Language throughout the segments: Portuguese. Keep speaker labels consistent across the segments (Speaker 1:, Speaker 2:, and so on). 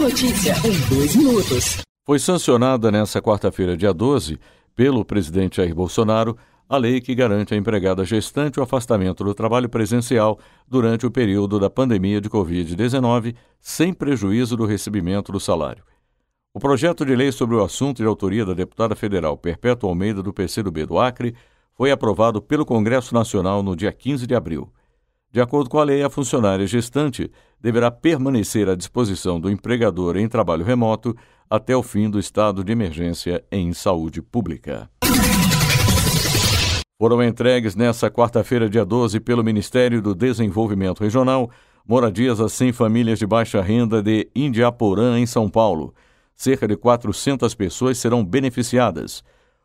Speaker 1: notícia em dois minutos. Foi sancionada nesta quarta-feira, dia 12, pelo presidente Jair Bolsonaro, a lei que garante à empregada gestante o afastamento do trabalho presencial durante o período da pandemia de Covid-19, sem prejuízo do recebimento do salário. O projeto de lei sobre o assunto de autoria da deputada federal Perpétua Almeida do PCdoB do Acre foi aprovado pelo Congresso Nacional no dia 15 de abril. De acordo com a lei, a funcionária gestante deverá permanecer à disposição do empregador em trabalho remoto até o fim do estado de emergência em saúde pública. Foram entregues nesta quarta-feira, dia 12, pelo Ministério do Desenvolvimento Regional, moradias a 100 famílias de baixa renda de Indiaporã, em São Paulo. Cerca de 400 pessoas serão beneficiadas.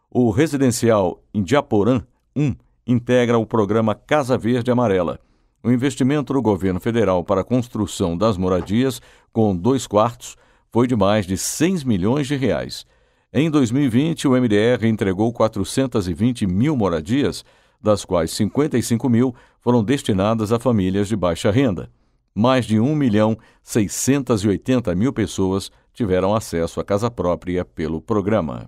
Speaker 1: O residencial Indiaporã 1 integra o programa Casa Verde Amarela o investimento do governo federal para a construção das moradias, com dois quartos, foi de mais de 6 milhões de reais. Em 2020, o MDR entregou 420 mil moradias, das quais 55 mil foram destinadas a famílias de baixa renda. Mais de 1 milhão 680 mil pessoas tiveram acesso à casa própria pelo programa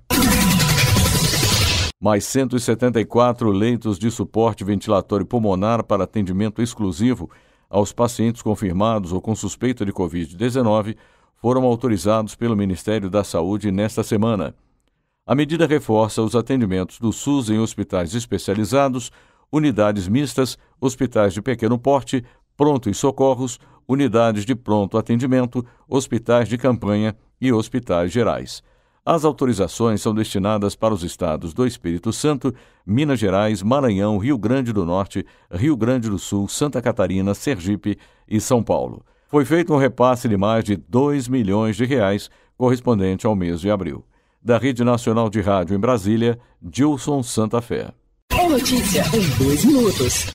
Speaker 1: mais 174 leitos de suporte ventilatório pulmonar para atendimento exclusivo aos pacientes confirmados ou com suspeita de Covid-19 foram autorizados pelo Ministério da Saúde nesta semana. A medida reforça os atendimentos do SUS em hospitais especializados, unidades mistas, hospitais de pequeno porte, pronto socorros, unidades de pronto atendimento, hospitais de campanha e hospitais gerais. As autorizações são destinadas para os estados do Espírito Santo, Minas Gerais, Maranhão, Rio Grande do Norte, Rio Grande do Sul, Santa Catarina, Sergipe e São Paulo. Foi feito um repasse de mais de 2 milhões de reais, correspondente ao mês de abril. Da Rede Nacional de Rádio em Brasília, Dilson Santa Fé. É notícia em dois minutos.